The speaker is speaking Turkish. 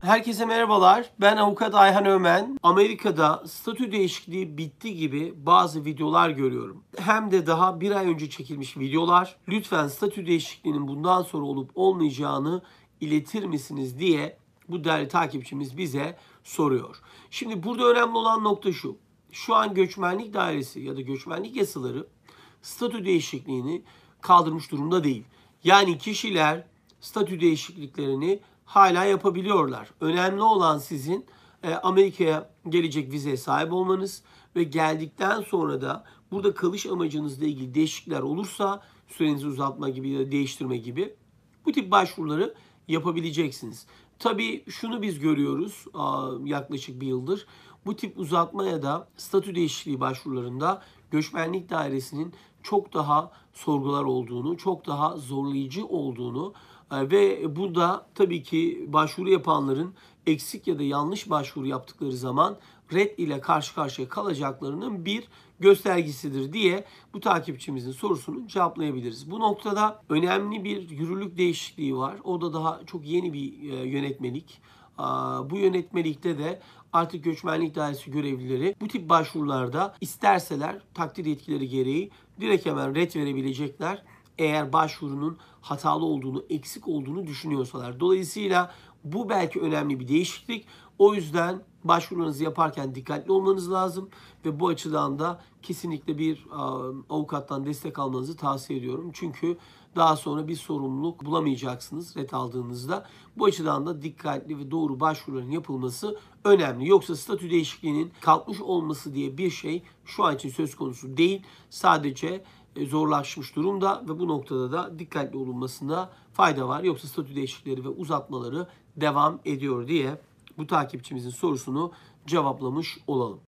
Herkese merhabalar. Ben avukat Ayhan Ömen. Amerika'da statü değişikliği bitti gibi bazı videolar görüyorum. Hem de daha bir ay önce çekilmiş videolar. Lütfen statü değişikliğinin bundan sonra olup olmayacağını iletir misiniz diye bu değerli takipçimiz bize soruyor. Şimdi burada önemli olan nokta şu. Şu an göçmenlik dairesi ya da göçmenlik yasaları statü değişikliğini kaldırmış durumda değil. Yani kişiler statü değişikliklerini hala yapabiliyorlar. Önemli olan sizin e, Amerika'ya gelecek vizeye sahip olmanız ve geldikten sonra da burada kalış amacınızla ilgili değişiklikler olursa sürenizi uzatma gibi ya da değiştirme gibi bu tip başvuruları yapabileceksiniz. Tabii şunu biz görüyoruz yaklaşık bir yıldır. Bu tip uzatma ya da statü değişikliği başvurularında göçmenlik dairesinin çok daha sorgular olduğunu, çok daha zorlayıcı olduğunu e, ve bu tabii ki başvuru yapanların eksik ya da yanlış başvuru yaptıkları zaman red ile karşı karşıya kalacaklarının bir göstergesidir diye bu takipçimizin sorusunu cevaplayabiliriz. Bu noktada önemli bir yürürlük değişikliği var. O da daha çok yeni bir e, yönetmelik. E, bu yönetmelikte de artık göçmenlik dairesi görevlileri bu tip başvurularda isterseler takdir yetkileri gereği direkt hemen red verebilecekler eğer başvurunun hatalı olduğunu, eksik olduğunu düşünüyorsalar. Dolayısıyla bu belki önemli bir değişiklik. O yüzden başvurunuzu yaparken dikkatli olmanız lazım ve bu açıdan da kesinlikle bir ıı, avukattan destek almanızı tavsiye ediyorum. Çünkü daha sonra bir sorumluluk bulamayacaksınız ret aldığınızda. Bu açıdan da dikkatli ve doğru başvuruların yapılması önemli. Yoksa statü değişikliğinin kalkmış olması diye bir şey şu an için söz konusu değil. Sadece e, zorlaşmış durumda ve bu noktada da dikkatli olunmasına fayda var. Yoksa statü değişiklikleri ve uzatmaları devam ediyor diye bu takipçimizin sorusunu cevaplamış olalım.